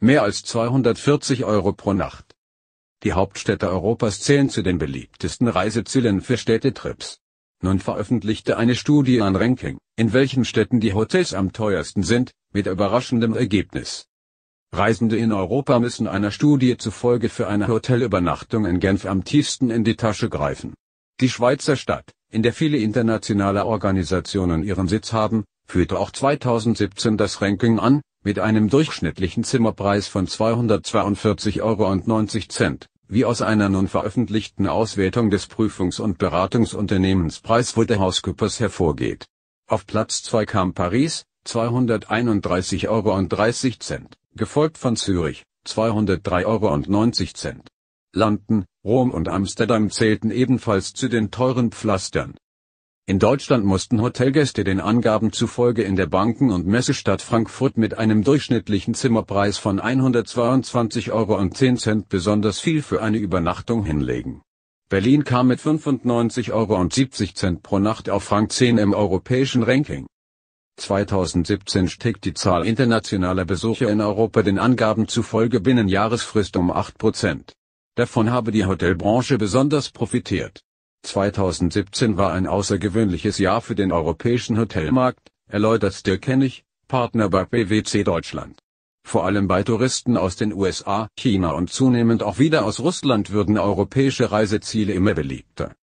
Mehr als 240 Euro pro Nacht. Die Hauptstädte Europas zählen zu den beliebtesten Reisezielen für Städtetrips. Nun veröffentlichte eine Studie ein Ranking, in welchen Städten die Hotels am teuersten sind, mit überraschendem Ergebnis. Reisende in Europa müssen einer Studie zufolge für eine Hotelübernachtung in Genf am tiefsten in die Tasche greifen. Die Schweizer Stadt, in der viele internationale Organisationen ihren Sitz haben, führte auch 2017 das Ranking an, mit einem durchschnittlichen Zimmerpreis von 242,90 Euro, wie aus einer nun veröffentlichten Auswertung des Prüfungs- und Beratungsunternehmens PricewaterhouseCoopers hervorgeht. Auf Platz 2 kam Paris, 231,30 Euro, gefolgt von Zürich, 203,90 Euro. London, Rom und Amsterdam zählten ebenfalls zu den teuren Pflastern in Deutschland mussten Hotelgäste den Angaben zufolge in der Banken- und Messestadt Frankfurt mit einem durchschnittlichen Zimmerpreis von 122,10 Euro besonders viel für eine Übernachtung hinlegen. Berlin kam mit 95,70 Euro pro Nacht auf Rang 10 im europäischen Ranking. 2017 stieg die Zahl internationaler Besucher in Europa den Angaben zufolge binnen Jahresfrist um 8 Davon habe die Hotelbranche besonders profitiert. 2017 war ein außergewöhnliches Jahr für den europäischen Hotelmarkt, erläutert Dirk Hennig, Partner bei PwC Deutschland. Vor allem bei Touristen aus den USA, China und zunehmend auch wieder aus Russland würden europäische Reiseziele immer beliebter.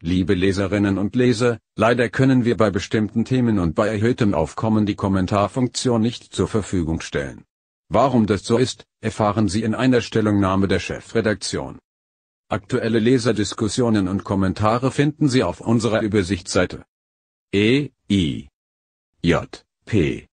Liebe Leserinnen und Leser, leider können wir bei bestimmten Themen und bei erhöhtem Aufkommen die Kommentarfunktion nicht zur Verfügung stellen. Warum das so ist, erfahren Sie in einer Stellungnahme der Chefredaktion. Aktuelle Leserdiskussionen und Kommentare finden Sie auf unserer Übersichtsseite. E, I, J, P.